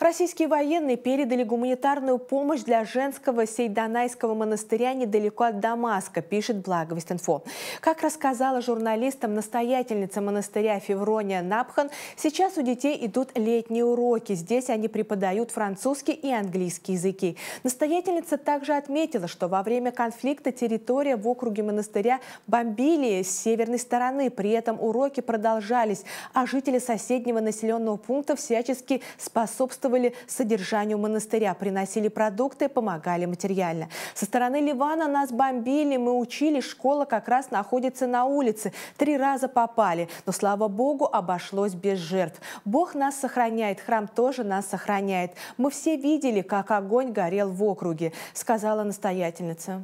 Российские военные передали гуманитарную помощь для женского сейданайского монастыря недалеко от Дамаска, пишет Благовесть Инфо. Как рассказала журналистам настоятельница монастыря Феврония Напхан, сейчас у детей идут летние уроки. Здесь они преподают французский и английский языки. Настоятельница также отметила, что во время конфликта территория в округе монастыря бомбили с северной стороны. При этом уроки продолжались, а жители соседнего населенного пункта всячески способствовали содействовали содержанию монастыря, приносили продукты, помогали материально. Со стороны Ливана нас бомбили, мы учили, школа как раз находится на улице. Три раза попали, но, слава Богу, обошлось без жертв. Бог нас сохраняет, храм тоже нас сохраняет. Мы все видели, как огонь горел в округе, сказала настоятельница.